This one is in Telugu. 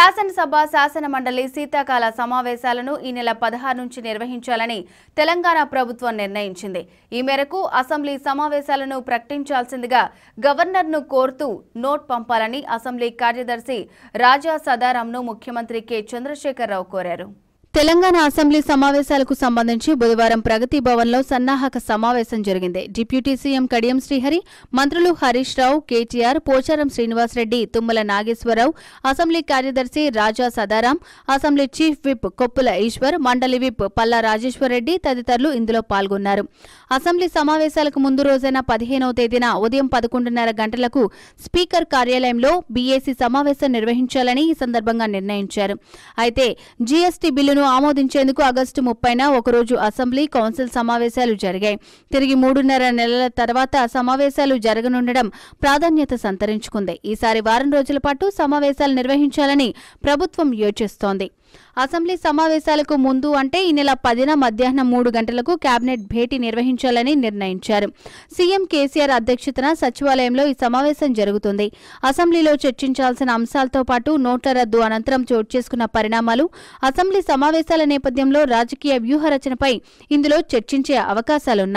శాసనసభ శాసన మండలి శీతాకాల సమావేశాలను ఈ నెల పదహారు నుంచి నిర్వహించాలని తెలంగాణ ప్రభుత్వం నిర్ణయించింది ఈ మేరకు అసెంబ్లీ సమావేశాలను ప్రకటించాల్సిందిగా ను కోరుతూ నోట్ పంపాలని అసెంబ్లీ కార్యదర్శి రాజా సదారాంను ముఖ్యమంత్రి కె చంద్రశేఖరరావు కోరారు తెలంగాణ అసెంబ్లీ సమావేశాలకు సంబంధించి బుధవారం ప్రగతి భవన్లో సన్నాహక సమావేశం జరిగింది డిప్యూటీ సీఎం కడియం శ్రీహరి మంత్రులు హరీష్ రావు కేటీఆర్ పోచారం శ్రీనివాసరెడ్డి తుమ్మల నాగేశ్వరరావు అసెంబ్లీ కార్యదర్శి Raja Sadaram assembly chief whip Koppula Eshwar మండలి విప్ పల్లా రాజేశ్వరరెడ్డి తదితరులు ఇందులో పాల్గొన్నారు అసెంబ్లీ సమావేశాలకు ముందు రోజైన పదిహేనవ తేదీన ఉదయం పదకొండున్నర గంటలకు స్పీకర్ కార్యాలయంలో బీఏసీ సమావేశం నిర్వహించాలని ఈ సందర్భంగా నిర్ణయించారు అయితే జీఎస్టీ బిల్లును బిల్లును ఆమోదించేందుకు ఆగస్టు ముప్పైన ఒకరోజు అసెంబ్లీ కౌన్సిల్ సమావేశాలు జరిగాయి తిరిగి మూడున్నర నెలల తర్వాత సమావేశాలు జరగనుండడం ప్రాధాన్యత సంతరించుకుంది ఈసారి వారం రోజుల పాటు సమావేశాలు నిర్వహించాలని ప్రభుత్వం యోచిస్తోంది అసెంబ్లీ సమావేశాలకు ముందు అంటే ఈ నెల పదిన మధ్యాహ్నం మూడు గంటలకు కేబినెట్ భేటీ నిర్వహించాలని నిర్ణయించారు సీఎం కేసీఆర్ అధ్యక్షతన సచివాలయంలో ఈ సమావేశం జరుగుతుంది అసెంబ్లీలో చర్చించాల్సిన అంశాలతో పాటు నోట్ల రద్దు అనంతరం చోటు చేసుకున్న పరిణామాలు అసెంబ్లీ సమావేశాల నేపథ్యంలో రాజకీయ వ్యూహరచనపై ఇందులో చర్చించే అవకాశాలున్నాయి